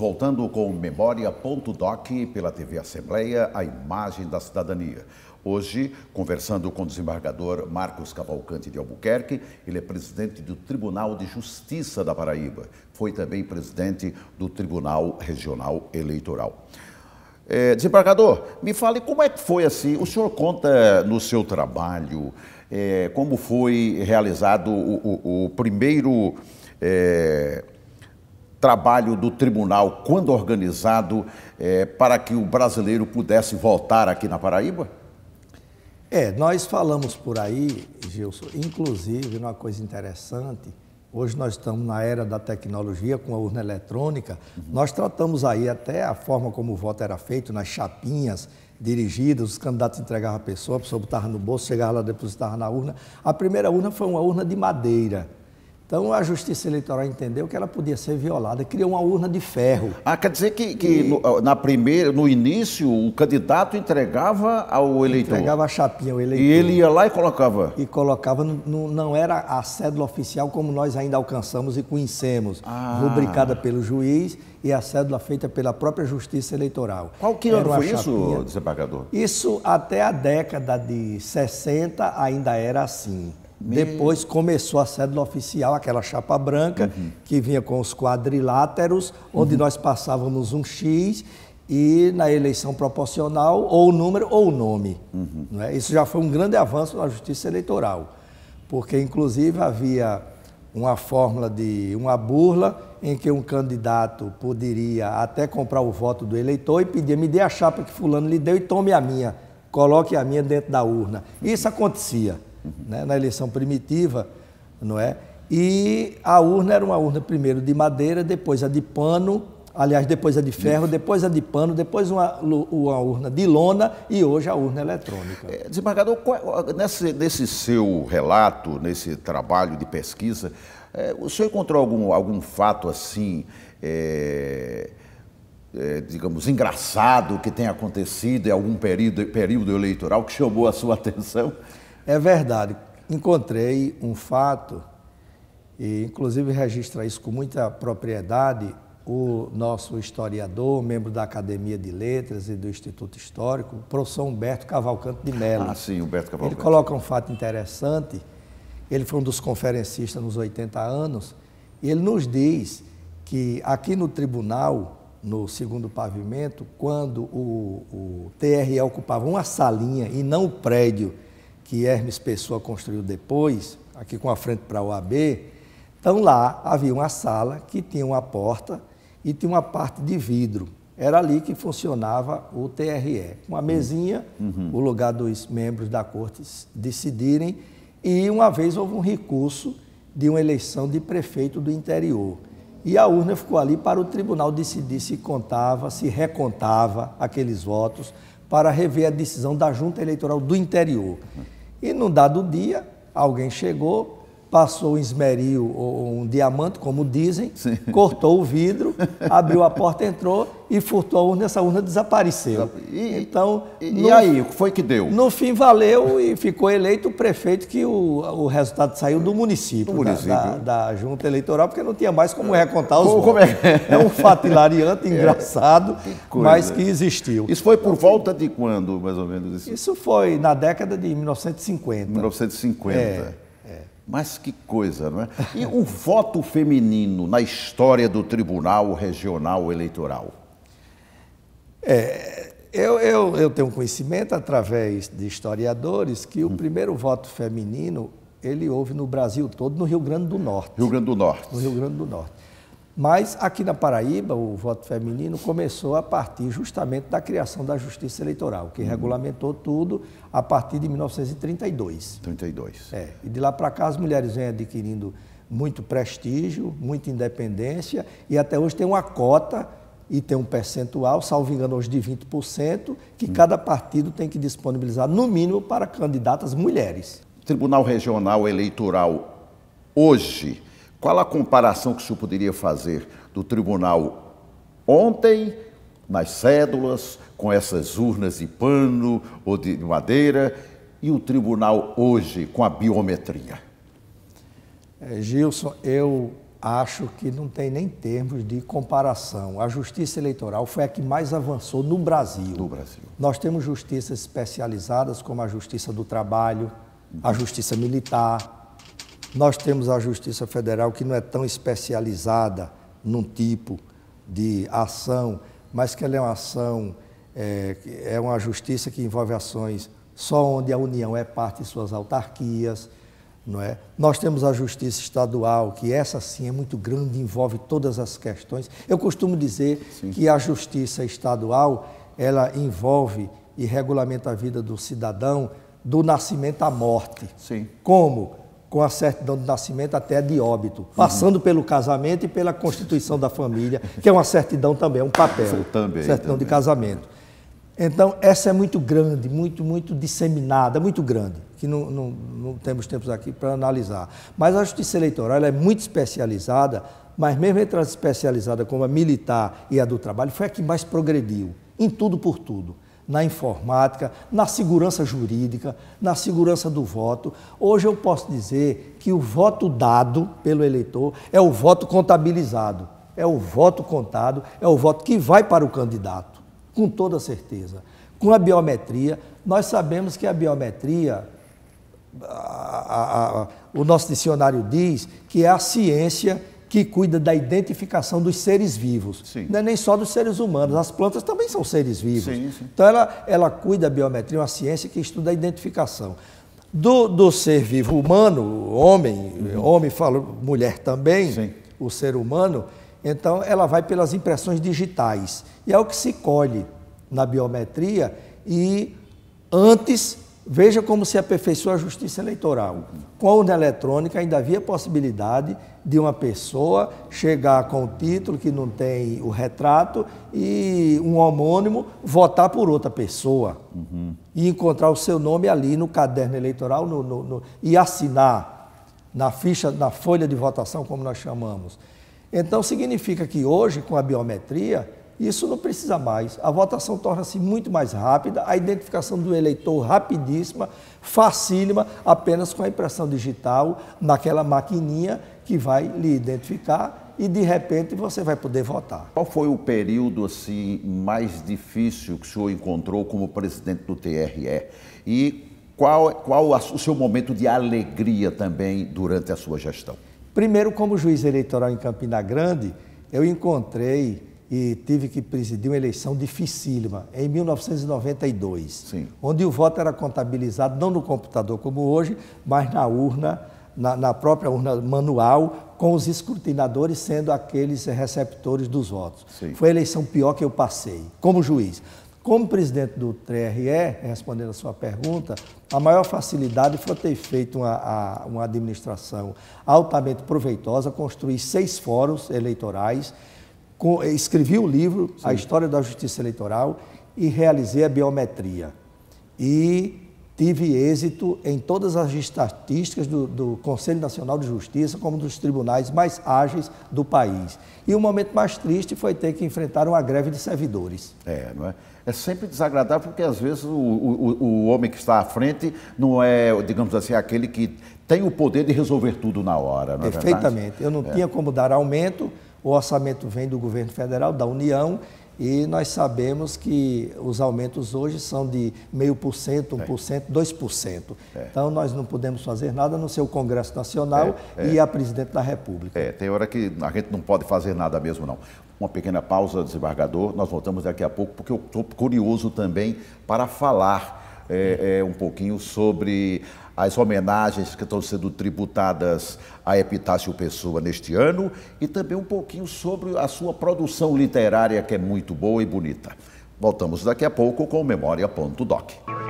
voltando com Memória.doc pela TV Assembleia, a imagem da cidadania. Hoje, conversando com o desembargador Marcos Cavalcante de Albuquerque, ele é presidente do Tribunal de Justiça da Paraíba, foi também presidente do Tribunal Regional Eleitoral. É, desembargador, me fale como é que foi assim. O senhor conta no seu trabalho é, como foi realizado o, o, o primeiro. É, trabalho do tribunal, quando organizado, é, para que o brasileiro pudesse voltar aqui na Paraíba? É, nós falamos por aí, Gilson, inclusive, uma coisa interessante, hoje nós estamos na era da tecnologia com a urna eletrônica, uhum. nós tratamos aí até a forma como o voto era feito, nas chapinhas, dirigidas, os candidatos entregavam a pessoa, a pessoa botava no bolso, chegava lá, depositava na urna. A primeira urna foi uma urna de madeira. Então a Justiça Eleitoral entendeu que ela podia ser violada, criou uma urna de ferro. Ah, quer dizer que, que no, na primeira, no início, o candidato entregava ao eleitor? Entregava a chapinha ao eleitor. E ele ia lá e colocava? E colocava, no, não era a cédula oficial como nós ainda alcançamos e conhecemos, ah. rubricada pelo juiz e a cédula feita pela própria Justiça Eleitoral. Qual que ano foi isso, desembargador? Isso até a década de 60 ainda era assim. Depois começou a cédula oficial, aquela chapa branca, uhum. que vinha com os quadriláteros, onde uhum. nós passávamos um X e na eleição proporcional, ou o número ou o nome. Uhum. É? Isso já foi um grande avanço na justiça eleitoral, porque inclusive havia uma fórmula de uma burla em que um candidato poderia até comprar o voto do eleitor e pedir, me dê a chapa que fulano lhe deu e tome a minha, coloque a minha dentro da urna. Isso acontecia né, na eleição primitiva, não é? E a urna era uma urna primeiro de madeira, depois a de pano, aliás, depois a de ferro, depois a de pano, depois uma, uma urna de lona e hoje a urna eletrônica. É, desembargador, é, nesse, nesse seu relato, nesse trabalho de pesquisa, é, o senhor encontrou algum, algum fato assim, é, é, digamos, engraçado que tenha acontecido em algum período, período eleitoral que chamou a sua atenção? É verdade. Encontrei um fato, e inclusive registra isso com muita propriedade, o nosso historiador, membro da Academia de Letras e do Instituto Histórico, o professor Humberto Cavalcante de Mello. Ah, sim, Humberto Cavalcante. Ele coloca um fato interessante. Ele foi um dos conferencistas nos 80 anos. E ele nos diz que aqui no tribunal, no segundo pavimento, quando o, o TRE ocupava uma salinha e não o prédio que Hermes Pessoa construiu depois, aqui com a frente para a OAB, então lá havia uma sala que tinha uma porta e tinha uma parte de vidro. Era ali que funcionava o TRE, uma uhum. mesinha, uhum. o lugar dos membros da corte decidirem. E uma vez houve um recurso de uma eleição de prefeito do interior. E a urna ficou ali para o tribunal decidir se contava, se recontava aqueles votos, para rever a decisão da junta eleitoral do interior. E num dado dia, alguém chegou passou um esmeril ou um diamante, como dizem, Sim. cortou o vidro, abriu a porta, entrou e furtou a urna, essa urna desapareceu. E, então, e, no, e aí, o que foi que deu? No fim, valeu e ficou eleito o prefeito que o, o resultado saiu do município, do município. Da, da, da, junta eleitoral, porque não tinha mais como recontar os como, como é, é? é? um fato hilariante, é, engraçado, é, que mas que existiu. Isso foi por volta de quando, mais ou menos? Isso, isso foi na década de 1950. 1950. É. Mas que coisa, não é? E o voto feminino na história do Tribunal Regional Eleitoral? É, eu, eu, eu tenho conhecimento através de historiadores que o hum. primeiro voto feminino ele houve no Brasil todo, no Rio Grande do Norte. Rio Grande do Norte. No Rio Grande do Norte. Mas aqui na Paraíba, o voto feminino começou a partir justamente da criação da Justiça Eleitoral, que uhum. regulamentou tudo a partir de 1932. 32. É, e de lá para cá as mulheres vêm adquirindo muito prestígio, muita independência e até hoje tem uma cota e tem um percentual, salvo engano, hoje de 20%, que uhum. cada partido tem que disponibilizar no mínimo para candidatas mulheres. Tribunal Regional Eleitoral hoje qual a comparação que o senhor poderia fazer do tribunal ontem, nas cédulas, com essas urnas de pano ou de madeira, e o tribunal hoje, com a biometria? É, Gilson, eu acho que não tem nem termos de comparação. A justiça eleitoral foi a que mais avançou no Brasil. No Brasil. Nós temos justiças especializadas como a Justiça do Trabalho, a Justiça Militar, nós temos a Justiça Federal que não é tão especializada num tipo de ação, mas que ela é uma ação, é, é uma justiça que envolve ações só onde a União é parte de suas autarquias, não é? Nós temos a justiça estadual, que essa sim é muito grande, envolve todas as questões. Eu costumo dizer sim. que a justiça estadual, ela envolve e regulamenta a vida do cidadão do nascimento à morte. Sim. Como com a certidão de nascimento até de óbito, passando uhum. pelo casamento e pela constituição da família, que é uma certidão também, é um papel, também, certidão também. de casamento. Então, essa é muito grande, muito, muito disseminada, muito grande, que não, não, não temos tempo aqui para analisar. Mas a justiça eleitoral é muito especializada, mas mesmo entre as especializadas como a militar e a do trabalho, foi a que mais progrediu, em tudo por tudo na informática, na segurança jurídica, na segurança do voto. Hoje eu posso dizer que o voto dado pelo eleitor é o voto contabilizado, é o voto contado, é o voto que vai para o candidato, com toda certeza. Com a biometria, nós sabemos que a biometria, a, a, a, o nosso dicionário diz que é a ciência que cuida da identificação dos seres vivos. Sim. Não é nem só dos seres humanos, as plantas também são seres vivos. Sim, sim. Então ela, ela cuida da biometria, uma ciência que estuda a identificação. Do, do ser vivo humano, homem, uhum. homem falo, mulher também, o ser humano, então ela vai pelas impressões digitais. E é o que se colhe na biometria e antes Veja como se aperfeiçoou a justiça eleitoral. Com a urna eletrônica ainda havia possibilidade de uma pessoa chegar com o título que não tem o retrato e um homônimo votar por outra pessoa uhum. e encontrar o seu nome ali no caderno eleitoral no, no, no, e assinar na ficha, na folha de votação, como nós chamamos. Então significa que hoje, com a biometria, isso não precisa mais. A votação torna-se muito mais rápida, a identificação do eleitor rapidíssima, facílima, apenas com a impressão digital naquela maquininha que vai lhe identificar e de repente você vai poder votar. Qual foi o período assim mais difícil que o senhor encontrou como presidente do TRE? E qual, qual o seu momento de alegria também durante a sua gestão? Primeiro, como juiz eleitoral em Campina Grande, eu encontrei e tive que presidir uma eleição dificílima, em 1992, Sim. onde o voto era contabilizado não no computador como hoje, mas na urna, na, na própria urna manual, com os escrutinadores sendo aqueles receptores dos votos. Sim. Foi a eleição pior que eu passei, como juiz. Como presidente do TRE, respondendo a sua pergunta, a maior facilidade foi ter feito uma, uma administração altamente proveitosa, construir seis fóruns eleitorais com, eh, escrevi o livro, Sim. A História da Justiça Eleitoral, e realizei a biometria. E tive êxito em todas as estatísticas do, do, Conselho Nacional de Justiça, como dos tribunais mais ágeis do país. E o momento mais triste foi ter que enfrentar uma greve de servidores. É, não é? É sempre desagradável porque às vezes o, o, o homem que está à frente não é, digamos assim, aquele que tem o poder de resolver tudo na hora, não é Perfeitamente. Verdade? Eu não é. tinha como dar aumento, o orçamento vem do governo federal, da União, e nós sabemos que os aumentos hoje são de 0,5%, 1%, 2%. É. Então nós não podemos fazer nada no seu Congresso Nacional é, é. e a presidente da República. É, tem hora que a gente não pode fazer nada mesmo, não. Uma pequena pausa, desembargador. Nós voltamos daqui a pouco, porque eu estou curioso também para falar é, é, um pouquinho sobre as homenagens que estão sendo tributadas a Epitácio Pessoa neste ano e também um pouquinho sobre a sua produção literária, que é muito boa e bonita. Voltamos daqui a pouco com o Memória.doc.